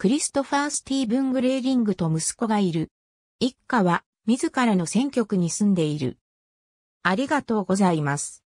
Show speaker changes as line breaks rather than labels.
クリストファー・スティーブン・グレーリングと息子がいる。一家は自らの選挙区に住んでいる。ありがとうございます。